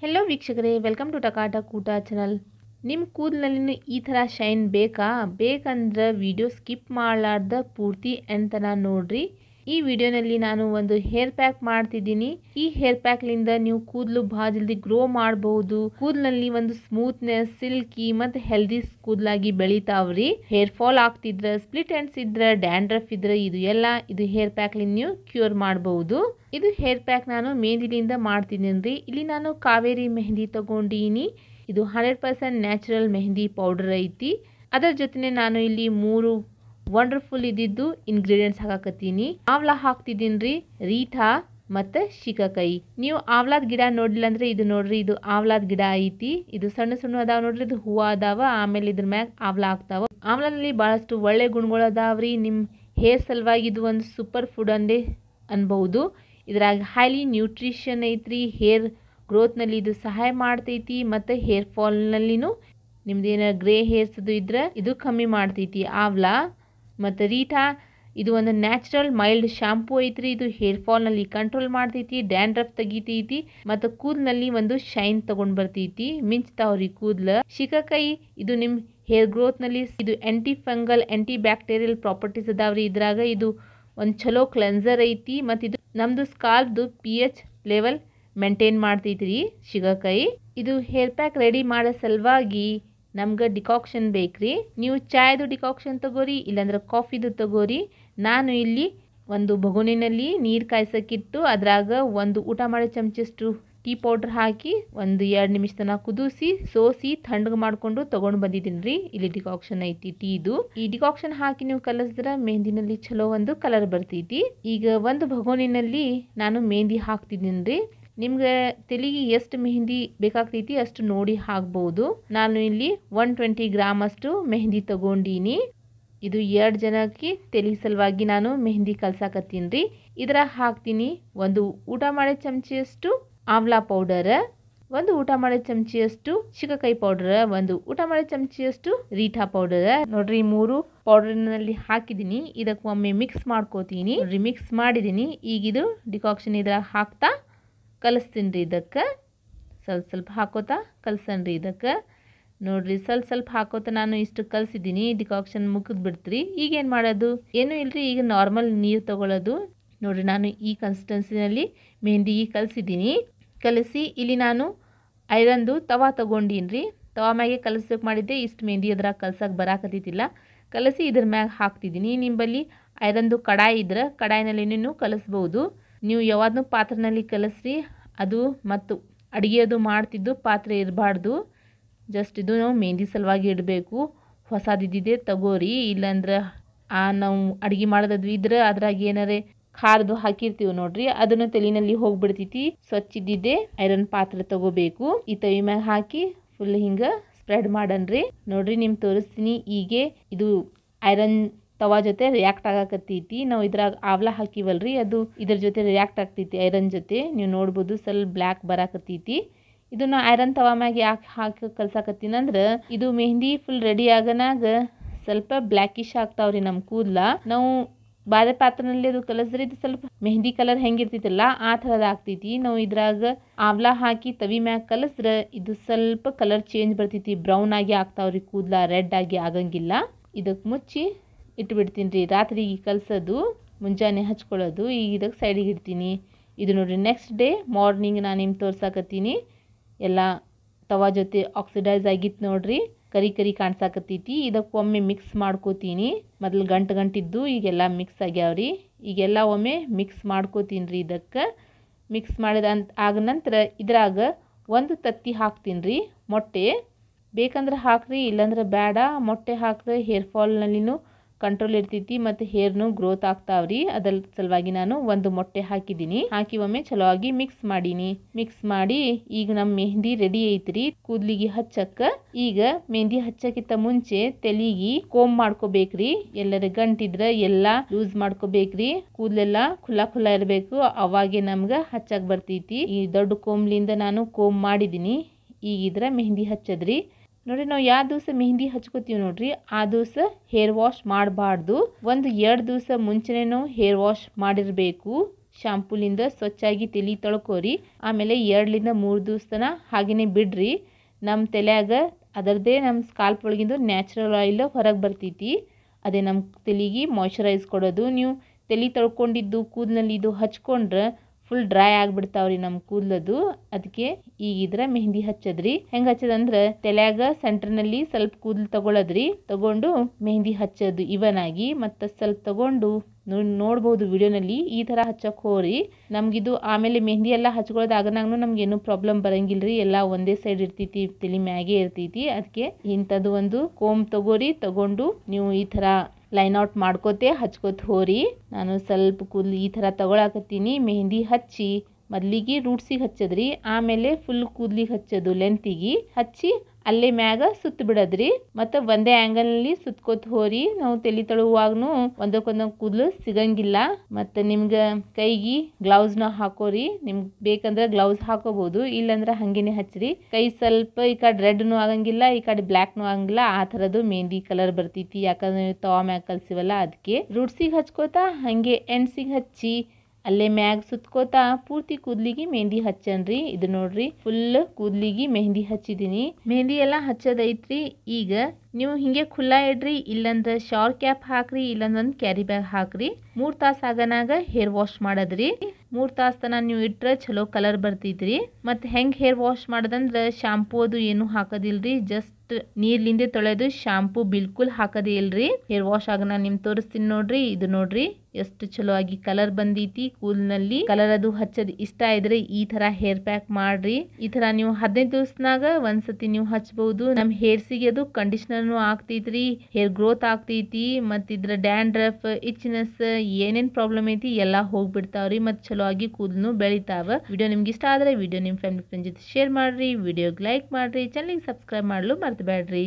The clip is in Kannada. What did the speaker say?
ಹೆಲೋ ವೀಕ್ಷಕರೇ ವೆಲ್ಕಮ್ ಟು ಟಕಾಟ ಕೂಟ ಚಾನಲ್ ನಿಮ್ಮ ಕೂದಲಿನಲ್ಲಿ ಈ ಥರ ಶೈನ್ ಬೇಕಾ ಬೇಕಂದ್ರೆ ವಿಡಿಯೋ ಸ್ಕಿಪ್ ಮಾಡಲಾರ್ದ ಪೂರ್ತಿ ಎಂತನ ನೋಡ್ರಿ ಈ ವಿಡಿಯೋನಲ್ಲಿ ನಾನು ಒಂದು ಹೇರ್ ಪ್ಯಾಕ್ ಮಾಡ್ತಿದ್ದೀನಿ ಈ ಹೇರ್ ಪ್ಯಾಕ್ ಲಿಂದ ನೀವು ಕೂದಲು ಬಹಳ ಜಲ್ದಿ ಗ್ರೋ ಮಾಡಬಹುದು ಕೂದಲಲ್ಲಿ ಒಂದು ಸ್ಮೂತ್ನೆಸ್ ಸಿಲ್ಕಿ ಮತ್ತೆ ಹೆಲ್ದಿ ಕೂದಲಾಗಿ ಬೆಳಿತಾವ್ರಿ ಹೇರ್ ಫಾಲ್ ಆಗ್ತಿದ್ರ ಸ್ಪ್ಲಿಟ್ ಎಂಡ್ಸ್ ಇದ್ರ ಡ್ಯಾಂಡ್ರಫ್ ಇದ್ರೆ ಇದು ಎಲ್ಲ ಇದು ಹೇರ್ ಪ್ಯಾಕ್ ಲಿಂದ ನೀವು ಕ್ಯೂರ್ ಮಾಡಬಹುದು ಇದು ಹೇರ್ ಪ್ಯಾಕ್ ನಾನು ಮೆಹಂದಿಲಿಂದ ಮಾಡ್ತಿದ್ದೀನಿ ಇಲ್ಲಿ ನಾನು ಕಾವೇರಿ ಮೆಹಂದಿ ತಗೊಂಡೀನಿ ಇದು hundred percent natural mehndi powder ಐತಿ ಅದರ ಜೊತೆ ನಾನು ಇಲ್ಲಿ ಮೂರು ವಂಡರ್ಫುಲ್ ಇದ್ದಿದ್ದು ಇಂಗ್ರೀಡಿಯೆಂಟ್ಸ್ ಹಾಕಾಕತ್ತೀನಿ ಆವ್ಲ ಹಾಕ್ತಿದ್ದೀನಿ ರೀ ರೀಠಾ ಮತ್ತು ಶಿಕಾಕಾಯಿ ನೀವು ಆವ್ಲಾದ ಗಿಡ ನೋಡಿಲ್ಲ ಅಂದರೆ ಇದು ನೋಡ್ರಿ ಇದು ಆವ್ಲಾದ ಗಿಡ ಐತಿ ಇದು ಸಣ್ಣ ಸಣ್ಣ ಅದಾವ ನೋಡ್ರಿ ಇದು ಹೂವು ಅದಾವ ಆಮೇಲೆ ಇದ್ರ ಮ್ಯಾಗ ಆವ್ಲ ಆಗ್ತಾವ ಆಮ್ಲಾನಲ್ಲಿ ಭಾಳಷ್ಟು ಒಳ್ಳೆ ಗುಣಗಳು ಅದಾವ್ರಿ ನಿಮ್ಮ ಹೇರ್ ಸಲುವಾಗಿ ಇದು ಒಂದು ಸೂಪರ್ ಫುಡ್ ಅಂದೇ ಅನ್ಬಹುದು ಇದ್ರಾಗ ಹೈಲಿ ನ್ಯೂಟ್ರಿಷನ್ ಐತ್ರಿ ಹೇರ್ ಗ್ರೋತ್ನಲ್ಲಿ ಇದು ಸಹಾಯ ಮಾಡ್ತೈತಿ ಮತ್ತು ಹೇರ್ ಫಾಲ್ನಲ್ಲಿನೂ ನಿಮ್ದು ನಿಮ್ದೇನ ಗ್ರೇ ಅದು ಇದ್ರೆ ಇದು ಕಮ್ಮಿ ಮಾಡ್ತೈತಿ ಆವ್ಲಾ ಮತ್ತು ರೀಟಾ ಇದು ಒಂದು ನ್ಯಾಚುರಲ್ ಮೈಲ್ಡ್ ಶಾಂಪೂ ಐತ್ರಿ ಇದು ಹೇರ್ ಫಾಲ್ನಲ್ಲಿ ಕಂಟ್ರೋಲ್ ಮಾಡ್ತೈತಿ ಡ್ಯಾಂಡ್ರಫ್ ತೆಗಿತೈತಿ ಮತ್ತು ಕೂದಲಲ್ಲಿ ಒಂದು ಶೈನ್ ತಗೊಂಡ್ ಬರ್ತೈತಿ ಮಿಂಚ್ತಾವ್ರಿ ಕೂದಲ ಶಿಕಾಕಾಯಿ ಇದು ನಿಮ್ ಹೇರ್ ಗ್ರೋತ್ ನಲ್ಲಿ ಇದು anti fungal anti bacterial properties ಅದಾವ್ರಿ ಇದ್ರಾಗ ಇದು ಒಂದು ಚಲೋ ಕ್ಲೆನ್ಸರ್ ಐತಿ ಮತ್ತು ಇದು ನಮ್ದು ಸ್ಕಾಲ್ದು ಪಿ ಎಚ್ ಲೆವೆಲ್ ಮೇಂಟೈನ್ ಮಾಡ್ತೈತ್ರಿ ಶಿಗಕಾಯಿ ಇದು ಹೇರ್ ಪ್ಯಾಕ್ ರೆಡಿ ಮಾಡೋ ಸಲುವಾಗಿ ನಮ್ಗೆ ಡಿಕಾಕ್ಷನ್ ಬೇಕ್ರಿ ನೀವು ಚಾಯ್ದು ಡಿಕಾಕ್ಷನ್ ತಗೋರಿ ಇಲ್ಲಾಂದ್ರೆ ಕಾಫಿದು ತಗೋರಿ ನಾನು ಇಲ್ಲಿ ಒಂದು ಬಗುನಿನಲ್ಲಿ ನೀರು ಕಾಯ್ಸೋಕ್ಕಿಟ್ಟು ಅದ್ರಾಗ ಒಂದು ಊಟ ಮಾಡೋ ಚಮಚಷ್ಟು ಟೀ ಪೌಡ್ರ್ ಹಾಕಿ ಒಂದು ಎರಡು ನಿಮಿಷ ತನಕ ಕುದಿಸಿ ಸೋಸಿ ತಣ್ಣಗೆ ಮಾಡಿಕೊಂಡು ತೊಗೊಂಡು ಬಂದಿದ್ದೀನಿ ರೀ ಇಲ್ಲಿ ಡಿಕಾಕ್ಷನ್ ಐತಿ ಟೀದು ಈ ಡಿಕಾಕ್ಷನ್ ಹಾಕಿ ನೀವು ಕಲಸಿದ್ರೆ ಮೆಹಂದಿನಲ್ಲಿ ಚಲೋ ಒಂದು ಕಲರ್ ಬರ್ತೈತಿ ಈಗ ಒಂದು ಬಗೋನಿನಲ್ಲಿ ನಾನು ಮೆಹಂದಿ ಹಾಕ್ತಿದ್ದೀನಿ ರೀ ನಿಮಗೆ ತೆಲಿಗೆ ಎಷ್ಟು ಮೆಹಂದಿ ಬೇಕಾಗ್ತೈತಿ ಅಷ್ಟು ನೋಡಿ ಹಾಕ್ಬೋದು ನಾನು ಇಲ್ಲಿ ಒನ್ ಟ್ವೆಂಟಿ ಗ್ರಾಮ್ ಅಷ್ಟು ಮೆಹಂದಿ ತಗೊಂಡೀನಿ ಇದು ಎರಡು ಜನಕ್ಕೆ ತೆಲಿ ಸಲುವಾಗಿ ನಾನು ಮೆಹಂದಿ ಕಲ್ಸಾಕತ್ತೀನಿ ರೀ ಇದರ ಹಾಕ್ತೀನಿ ಒಂದು ಊಟ ಮಾಡೋ ಚಮಚಿಯಷ್ಟು ಆಮ್ಲಾ ಪೌಡರ್ ಒಂದು ಊಟ ಮಾಡೋ ಚಮಚಿಯಷ್ಟು ಚಿಕ್ಕಕಾಯಿ ಪೌಡರ್ ಒಂದು ಊಟ ಮಾಡೋ ಚಮಚಿಯಷ್ಟು ರೀಠಾ ಪೌಡರ್ ನೋಡ್ರಿ ಮೂರು ಪೌಡರ್ನಲ್ಲಿ ಹಾಕಿದ್ದೀನಿ ಇದಕ್ಕೆ ಒಮ್ಮೆ ಮಿಕ್ಸ್ ಮಾಡ್ಕೋತೀನಿ ರಿಮಿಕ್ಸ್ ಮಿಕ್ಸ್ ಮಾಡಿದ್ದೀನಿ ಈಗಿದು ಡಿಕಾಕ್ಷನ್ ಇದ್ರ ಹಾಕ್ತಾ ಕಲಿಸ್ತೀನಿ ರೀ ಇದಕ್ಕೆ ಸ್ವಲ್ಪ ಸ್ವಲ್ಪ ಹಾಕೋತಾ ಕಲಸನ್ರಿ ಇದಕ್ಕೆ ನೋಡಿರಿ ಸ್ವಲ್ಪ ಸ್ವಲ್ಪ ಹಾಕೋತ ನಾನು ಇಷ್ಟು ಕಲಿಸಿದ್ದೀನಿ ಡಿಕಾಕ್ಷನ್ ಮುಗಿದು ಬಿಡ್ತೀರಿ ಈಗ ಏನು ಮಾಡೋದು ಏನು ಇಲ್ಲರಿ ಈಗ ನಾರ್ಮಲ್ ನೀರು ತೊಗೊಳೋದು ನೋಡಿರಿ ನಾನು ಈ ಕನ್ಸಿಸ್ಟೆನ್ಸಿನಲ್ಲಿ ಮೆಹಂದಿ ಕಲಿಸಿದ್ದೀನಿ ಕಲಸಿ ಇಲ್ಲಿ ನಾನು ಐರನ್ದು ತವಾ ತೊಗೊಂಡೀನಿ ರೀ ತವಾ ಮ್ಯಾಗೆ ಕಲಿಸ್ಬೇಕು ಮಾಡಿದ್ದೆ ಇಷ್ಟು ಮೆಹಂದಿ ಅದ್ರಾಗ ಕಲ್ಸೋಕೆ ಬರಾಕತ್ತಿದ್ದಿಲ್ಲ ಕಲಸಿ ಇದ್ರ ಮ್ಯಾಗೆ ಹಾಕ್ತಿದ್ದೀನಿ ನಿಂಬಲ್ಲಿ ಐರನ್ದು ಕಡಾಯಿ ಇದ್ರೆ ನೀನು ಕಲಿಸ್ಬೋದು ನೀವು ಯಾವಾಗಲೂ ಪಾತ್ರೆಯಲ್ಲಿ ಕಲಸ್ರಿ ಅದು ಮತ್ತು ಅದು ಮಾಡ್ತಿದ್ದು ಪಾತ್ರೆ ಇರಬಾರ್ದು ಜಸ್ಟ್ ಇದು ನಾವು ಮೆಹಂದಿ ಸಲುವಾಗಿ ಇಡಬೇಕು ಹೊಸದಿದ್ದಿದೆ ತಗೋರಿ ಇಲ್ಲಾಂದ್ರೆ ಆ ನಾವು ಅಡುಗೆ ಮಾಡೋದದ್ವಿ ಇದ್ರೆ ಅದ್ರಾಗ ಏನಾರೇ ಖಾರದು ಹಾಕಿರ್ತೀವಿ ನೋಡ್ರಿ ಅದನ್ನು ತಲೆನಲ್ಲಿ ಹೋಗ್ಬಿಡ್ತೈತಿ ಸ್ವಚ್ಛ ಇದ್ದಿದ್ದೆ ಐರನ್ ಪಾತ್ರೆ ತಗೋಬೇಕು ಈ ತವಿ ಮ್ಯಾಗ ಹಾಕಿ ಫುಲ್ ಹಿಂಗ ಸ್ಪ್ರೆಡ್ ಮಾಡನ್ರಿ ನೋಡ್ರಿ ನಿಮ್ಗೆ ತೋರಿಸ್ತೀನಿ ಹೀಗೆ ಇದು ಐರನ್ ತವಾ ಜೊತೆ ರಿಯಾಕ್ಟ್ ಆಗಾಕತ್ತೈತಿ ನಾವು ಇದ್ರಾಗ ಆವ್ಲ ಹಾಕಿವಲ್ರಿ ಅದು ಇದ್ರ ಜೊತೆ ರಿಯಾಕ್ಟ್ ಆಗ್ತೈತಿ ಐರನ್ ಜೊತೆ ನೀವು ನೋಡ್ಬೋದು ಸ್ವಲ್ಪ ಬ್ಲ್ಯಾಕ್ ಬರಾಕತ್ತೈತಿ ಇದನ್ನ ಐರನ್ ತವಾ ಮ್ಯಾಗೆ ಯಾಕೆ ಹಾಕಿ ಕಲ್ಸಾಕತ್ತೀನಂದ್ರೆ ಇದು ಮೆಹಂದಿ ಫುಲ್ ರೆಡಿ ಆಗನಾಗ ಸ್ವಲ್ಪ ಬ್ಲ್ಯಾಕಿಶ್ ಆಗ್ತಾವ್ರಿ ನಮ್ಮ ಕೂದಲ ನಾವು ಬಾದ ಪಾತ್ರನಲ್ಲಿ ಅದು ಕಲಸ್ರಿ ಇದು ಸ್ವಲ್ಪ ಮೆಹಂದಿ ಕಲರ್ ಹೆಂಗಿರ್ತೈತಲ್ಲ ಆ ಥರದ ಆಗ್ತೈತಿ ನಾವು ಇದ್ರಾಗ ಆವ್ಲಾ ಹಾಕಿ ತವಿ ಮ್ಯಾಗ ಕಲಸ್ರೆ ಇದು ಸ್ವಲ್ಪ ಕಲರ್ ಚೇಂಜ್ ಬರ್ತೈತಿ ಬ್ರೌನ್ ಆಗಿ ಆಗ್ತಾವ್ರಿ ಕೂದಲ ರೆಡ್ ಆಗಿ ಆಗಂಗಿಲ್ಲ ಇದಕ್ಕೆ ಮುಚ್ಚಿ ಇಟ್ಬಿಡ್ತೀನಿ ರೀ ರಾತ್ರಿ ಕಲಸೋದು ಮುಂಜಾನೆ ಹಚ್ಕೊಳ್ಳೋದು ಈಗ ಇದಕ್ಕೆ ಸೈಡಿಗೆ ಇಡ್ತೀನಿ ಇದು ನೋಡಿರಿ ನೆಕ್ಸ್ಟ್ ಡೇ ಮಾರ್ನಿಂಗ್ ನಾನು ನಿಮ್ಗೆ ತೋರ್ಸಾಕತ್ತೀನಿ ಎಲ್ಲ ತವಾ ಜೊತೆ ಆಕ್ಸಿಡೈಸ್ ಆಗಿತ್ತು ನೋಡಿರಿ ಕರಿ ಕರಿ ಕಾಣಿಸಾಕತ್ತೈತಿ ಇದಕ್ಕೆ ಒಮ್ಮೆ ಮಿಕ್ಸ್ ಮಾಡ್ಕೋತೀನಿ ಮೊದಲು ಗಂಟು ಗಂಟಿದ್ದು ಈಗೆಲ್ಲ ಮಿಕ್ಸ್ ಆಗ್ಯಾವ್ರಿ ಈಗೆಲ್ಲ ಒಮ್ಮೆ ಮಿಕ್ಸ್ ಮಾಡ್ಕೋತೀನಿ ರೀ ಇದಕ್ಕೆ ಮಿಕ್ಸ್ ಮಾಡಿದ ಅಂತ ಆಗ ನಂತರ ಇದ್ರಾಗ ಒಂದು ತತ್ತಿ ಹಾಕ್ತೀನಿ ರೀ ಮೊಟ್ಟೆ ಬೇಕಂದ್ರೆ ಹಾಕ್ರಿ ಇಲ್ಲಾಂದ್ರೆ ಬೇಡ ಮೊಟ್ಟೆ ಹಾಕಿದ್ರೆ ಹೇರ್ ಫಾಲ್ನಲ್ಲಿನೂ ಕಂಟ್ರೋಲ್ ಇರ್ತೈತಿ ಮತ್ತು ಹೇರ್ನು ಗ್ರೋತ್ ಆಗ್ತಾವ್ರಿ ಅದರ ಸಲುವಾಗಿ ನಾನು ಒಂದು ಮೊಟ್ಟೆ ಹಾಕಿದೀನಿ ಹಾಕಿ ಒಮ್ಮೆ ಆಗಿ ಮಿಕ್ಸ್ ಮಾಡೀನಿ ಮಿಕ್ಸ್ ಮಾಡಿ ಈಗ ನಮ್ಮ ಮೆಹಂದಿ ರೆಡಿ ಐತ್ರಿ ಕೂದ್ಲಿಗೆ ಹಚ್ಚಕ್ಕ ಈಗ ಮೆಹಂದಿ ಹಚ್ಚಕ್ಕಿಂತ ಮುಂಚೆ ತೆಲಿಗಿ ಕೋಮ್ ಮಾಡ್ಕೋಬೇಕ್ರಿ ಎಲ್ಲರ ಗಂಟಿದ್ರ ಎಲ್ಲಾ ಲೂಸ್ ಮಾಡ್ಕೋಬೇಕ್ರಿ ಕೂದಲೆಲ್ಲ ಖುಲಾ ಖುಲ್ಲಾ ಇರಬೇಕು ಅವಾಗೆ ನಮ್ಗ ಹಚ್ಚಕ್ ಬರ್ತೈತಿ ಈ ದೊಡ್ಡ ಕೋಮ್ಲಿಂದ ನಾನು ಕೋಮ್ ಮಾಡಿದೀನಿ ಈಗ ಇದ್ರ ಮೆಹಂದಿ ಹಚ್ಚದ್ರಿ ನೋಡ್ರಿ ನಾವು ಯಾವ ದಿವಸ ಮೆಹಂದಿ ಹಚ್ಕೋತೀವಿ ನೋಡ್ರಿ ಆ ದಿವಸ ಹೇರ್ ವಾಶ್ ಮಾಡಬಾರ್ದು ಒಂದು ಎರಡು ದಿವಸ ಮುಂಚೆನೆ ಹೇರ್ ವಾಶ್ ಮಾಡಿರಬೇಕು ಶಾಂಪೂಲಿಂದ ಸ್ವಚ್ಛಾಗಿ ತಲೆ ತೊಳ್ಕೊರಿ ಆಮೇಲೆ ಎರಡರಿಂದ ಮೂರು ದಿವಸನ ಹಾಗೇ ಬಿಡ್ರಿ ನಮ್ಮ ತಲೆಯಾಗ ಅದರದೇ ನಮ್ಮ ಸ್ಕಾಲ್ಪ್ ಒಳಗಿಂದು ನ್ಯಾಚುರಲ್ ಆಯಿಲ್ ಹೊರಗೆ ಬರ್ತೈತಿ ಅದೇ ನಮ್ಮ ತಲೆಗೆ ಮಾಯ್ಚರೈಸ್ ಕೊಡೋದು ನೀವು ತಲೆ ತೊಳ್ಕೊಂಡಿದ್ದು ಕೂದಲಲ್ಲಿ ಇದು ಹಚ್ಕೊಂಡ್ರೆ ಫುಲ್ ಡ್ರೈ ಆಗಿಬಿಡ್ತಾವ್ರಿ ನಮ್ಮ ಕೂದಲದು ಅದಕ್ಕೆ ಈಗ ಇದ್ರ ಮೆಹಂದಿ ಹಚ್ಚದ್ರಿ ಹೆಂಗೆ ಹಚ್ಚದಂದ್ರೆ ತಲೆಯಾಗ ಸೆಂಟರ್ನಲ್ಲಿ ಸ್ವಲ್ಪ ಕೂದಲು ತಗೊಳದ್ರಿ ತಗೊಂಡು ಮೆಹಂದಿ ಹಚ್ಚೋದು ಇವನ್ ಆಗಿ ಮತ್ತು ಸ್ವಲ್ಪ ತಗೊಂಡು ನೋಡ್ಬೋದು ವಿಡಿಯೋನಲ್ಲಿ ಈ ಥರ ಹಚ್ಚಕ್ಕೆ ಹೋರಿ ನಮ್ಗಿದು ಆಮೇಲೆ ಮೆಹಂದಿ ಎಲ್ಲ ಹಚ್ಕೊಳ್ಳೋದಾಗನಾಗೂ ನಮಗೇನು ಪ್ರಾಬ್ಲಮ್ ಬರಂಗಿಲ್ಲ ರೀ ಎಲ್ಲ ಒಂದೇ ಸೈಡ್ ಇರ್ತೈತಿ ತಲೆ ಮ್ಯಾಗೆ ಇರ್ತೈತಿ ಅದಕ್ಕೆ ಇಂಥದ್ದು ಒಂದು ಕೋಮ್ ತಗೋರಿ ತಗೊಂಡು ನೀವು ಈ ಥರ ಲೈನ್ ಔಟ್ ಮಾಡ್ಕೋತೆ ಹಚ್ಕೋತ ಹೋರಿ ನಾನು ಸ್ವಲ್ಪ ಕೂದಲು ಈ ಥರ ತಗೊಳಕತ್ತೀನಿ ಮೆಹಂದಿ ಹಚ್ಚಿ ಮೊದಲಿಗೆ ರೂಟ್ಸಿಗೆ ಹಚ್ಚದ್ರಿ ಆಮೇಲೆ ಫುಲ್ ಕೂದಲಿಗೆ ಹಚ್ಚೋದು ಲೆಂತಿಗೆ ಹಚ್ಚಿ ಅಲ್ಲೇ ಮ್ಯಾಗ ಸುತ್ತ ಬಿಡದ್ರಿ ಮತ್ತು ಒಂದೇ ಆ್ಯಂಗಲ್ನಲ್ಲಿ ಸುತ್ಕೋತ ಹೋರಿ ನಾವು ತಲೆ ತಳುವಾಗೂ ಒಂದಕ್ಕೊಂದೊಂದು ಕೂದಲು ಸಿಗಂಗಿಲ್ಲ ಮತ್ತು ನಿಮ್ಗೆ ಕೈಗೆ ಗ್ಲೌಸ್ನ ಹಾಕೋರಿ ನಿಮ್ಗೆ ಬೇಕಂದ್ರೆ ಗ್ಲೌಸ್ ಹಾಕೋಬಹುದು ಇಲ್ಲಂದ್ರೆ ಹಂಗೇನೆ ಹಚ್ಚಿರಿ ಕೈ ಸ್ವಲ್ಪ ಈ ಕಡೆ ರೆಡ್ನು ಆಗಂಗಿಲ್ಲ ಈ ಕಡೆ ಬ್ಲ್ಯಾಕ್ನು ಆಗಂಗಿಲ್ಲ ಆ ಥರದ್ದು ಮೆಹಂದಿ ಕಲರ್ ಬರ್ತೈತಿ ಯಾಕಂದ್ರೆ ತವಾ ಮ್ಯಾಗ ಕಲ್ಸಿವಲ್ಲ ಅದಕ್ಕೆ ರೂಟ್ಸಿಗೆ ಹಚ್ಕೋತಾ ಹಂಗೆ ಎಂಡ್ಸಿಗೆ ಹಚ್ಚಿ ಅಲ್ಲೇ ಮ್ಯಾಗ್ ಸುತ್ಕೋತಾ ಪೂರ್ತಿ ಕೂದ್ಲಿಗೆ ಮೆಹಂದಿ ಹಚ್ಚನ್ರಿ ಇದು ನೋಡ್ರಿ ಫುಲ್ ಕೂದ್ಲಿಗೆ ಮೆಹಂದಿ ಹಚ್ಚಿದೀನಿ ಮೆಹಂದಿ ಎಲ್ಲ ಹಚ್ಚದೈತ್ರಿ ಈಗ ನೀವು ಹಿಂಗೆ ಖುಲ್ಲಾ ಇಡ್ರಿ ಇಲ್ಲಂದ್ರ ಶಾರ್ ಕ್ಯಾಪ್ ಹಾಕ್ರಿ ಇಲ್ಲಂದ್ರೆ ಒಂದು ಕ್ಯಾರಿ ಬ್ಯಾಗ್ ಹಾಕ್ರಿ ಮೂರ್ ತಾಸ್ ಆಗನಾಗ ಹೇರ್ ವಾಶ್ ಮಾಡದ್ರಿ ಮೂರ್ ತಾಸ್ ತನ ನೀವು ಇಟ್ರೆ ಚಲೋ ಕಲರ್ ಬರ್ತಿದ್ರಿ ಮತ್ ಹೆಂಗ್ ಹೇರ್ ವಾಶ್ ಮಾಡದಂದ್ರ ಶಾಂಪೂ ಅದು ಏನು ಹಾಕೋದಿಲ್ರಿ ಜಸ್ಟ್ ನೀರ್ಲಿಂದ ತೊಳೆದು ಶಾಂಪೂ ಬಿಲ್ಕುಲ್ ಹಾಕದೇ ಇಲ್ರಿ ಹೇರ್ ವಾಶ್ ಆಗ ನಾನು ನಿಮ್ ತೋರಿಸ್ತೀನಿ ನೋಡ್ರಿ ಇದು ನೋಡ್ರಿ ಎಷ್ಟು ಚಲೋ ಆಗಿ ಕಲರ್ ಬಂದೈತಿ ಕೂಲ್ ನಲ್ಲಿ ಕಲರ್ ಅದು ಹಚ್ಚದ್ ಇಷ್ಟ ಇದ್ರೆ ಈ ತರ ಹೇರ್ ಪ್ಯಾಕ್ ಮಾಡ್ರಿ ಈ ತರ ನೀವು ಹದಿನೈದು ದಿವಸನಾಗ ಒಂದ್ಸತಿ ನೀವು ಹಚ್ಚಬಹುದು ನಮ್ ಹೇರ್ಸಿಗೆ ಅದು ಕಂಡೀಷನರ್ ಆಗ್ತೈತ್ರಿ ಹೇರ್ ಗ್ರೋತ್ ಆಗ್ತೈತಿ ಮತ್ ಇದ್ರ ಡ್ಯಾಂಡ್ರಫ್ ಇಚ್ನೆಸ್ ಏನೇನ್ ಪ್ರಾಬ್ಲಮ್ ಐತಿ ಎಲ್ಲಾ ಹೋಗ್ಬಿಡ್ತಾವ್ರಿ ಮತ್ ಚಲೋ ಆಗಿ ಕೂದಲು ಬೆಳಿತಾವ ವಿಡಿಯೋ ನಿಮ್ಗೆ ಇಷ್ಟ ಆದ್ರೆ ವಿಡಿಯೋ ನಿಮ್ ಫ್ಯಾಮಿಲಿ ಫ್ರೆಂಡ್ ಜೊತೆ ಶೇರ್ ಮಾಡ್ರಿ ವಿಡಿಯೋ ಲೈಕ್ ಮಾಡ್ರಿ ಚಾನಲ್ ಸಬ್ಸ್ಕ್ರೈಬ್ ಮಾಡಲು ಮರ್ತ ಮರ್ತು ಬೇಡ್ರಿ